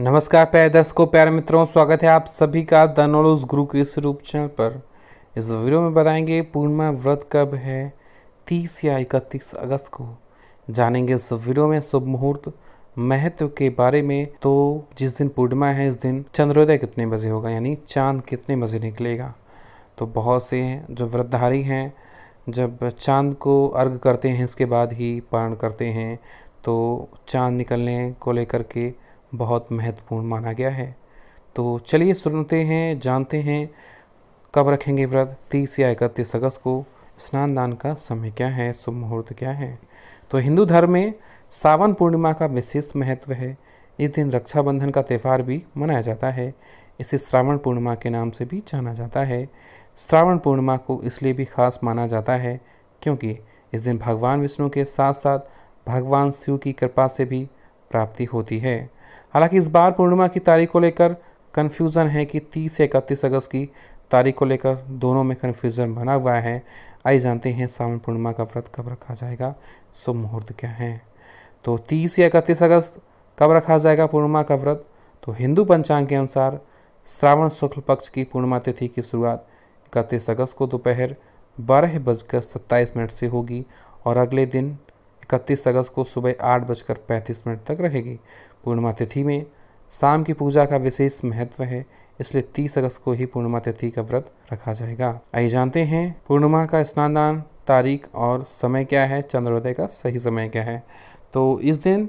नमस्कार प्यारे दर्शकों प्यारे मित्रों स्वागत है आप सभी का द नोलोज गुरु के इस रूप चैनल पर इस वीडियो में बताएंगे पूर्णिमा व्रत कब है तीस या इकतीस अगस्त को जानेंगे इस वीडियो में शुभ मुहूर्त महत्व के बारे में तो जिस दिन पूर्णिमा है इस दिन चंद्रोदय कितने बजे होगा यानी चांद कितने बजे निकलेगा तो बहुत से जो व्रतधारी हैं जब चांद को अर्घ करते हैं इसके बाद ही पारण करते हैं तो चांद निकलने को लेकर के बहुत महत्वपूर्ण माना गया है तो चलिए सुनते हैं जानते हैं कब रखेंगे व्रत तीस या इकतीस अगस्त को स्नान दान का समय क्या है शुभ मुहूर्त क्या है तो हिंदू धर्म में सावन पूर्णिमा का विशेष महत्व है इस दिन रक्षाबंधन का त्यौहार भी मनाया जाता है इसे श्रावण पूर्णिमा के नाम से भी जाना जाता है श्रावण पूर्णिमा को इसलिए भी खास माना जाता है क्योंकि इस दिन भगवान विष्णु के साथ साथ भगवान शिव की कृपा से भी प्राप्ति होती है हालांकि इस बार पूर्णिमा की तारीख को लेकर कन्फ्यूज़न है कि 30 से इकतीस अगस्त की तारीख को लेकर दोनों में कन्फ्यूज़न बना हुआ है आई जानते हैं सावन पूर्णिमा का व्रत कब रखा जाएगा शुभ मुहूर्त क्या है तो 30 या इकतीस अगस्त कब रखा जाएगा पूर्णिमा का व्रत तो हिंदू पंचांग के अनुसार श्रावण शुक्ल पक्ष की पूर्णिमा तिथि की शुरुआत इकतीस अगस्त को दोपहर बारह बजकर सत्ताईस मिनट से होगी और अगले दिन इकतीस अगस्त को सुबह आठ बजकर पैंतीस मिनट तक रहेगी पूर्णिमा तिथि में शाम की पूजा का विशेष महत्व है इसलिए तीस अगस्त को ही पूर्णिमा तिथि का व्रत रखा जाएगा आइए जानते हैं पूर्णिमा का स्नानदान तारीख और समय क्या है चंद्रोदय का सही समय क्या है तो इस दिन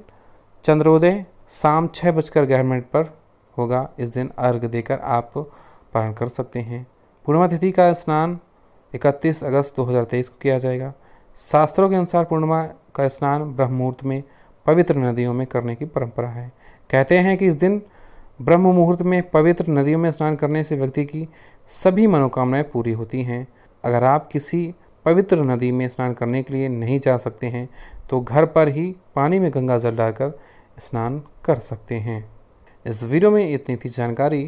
चंद्रोदय शाम छः बजकर ग्यारह मिनट पर होगा इस दिन अर्घ देकर आप पालन कर सकते हैं पूर्णिमा तिथि का स्नान 31 अगस्त 2023 को किया जाएगा शास्त्रों के अनुसार पूर्णिमा का स्नान ब्रह्म मुहूर्त में पवित्र नदियों में करने की परंपरा है कहते हैं कि इस दिन ब्रह्म मुहूर्त में पवित्र नदियों में स्नान करने से व्यक्ति की सभी मनोकामनाएं पूरी होती हैं अगर आप किसी पवित्र नदी में स्नान करने के लिए नहीं जा सकते हैं तो घर पर ही पानी में गंगा जल डालकर स्नान कर सकते हैं इस वीडियो में इतनी थी जानकारी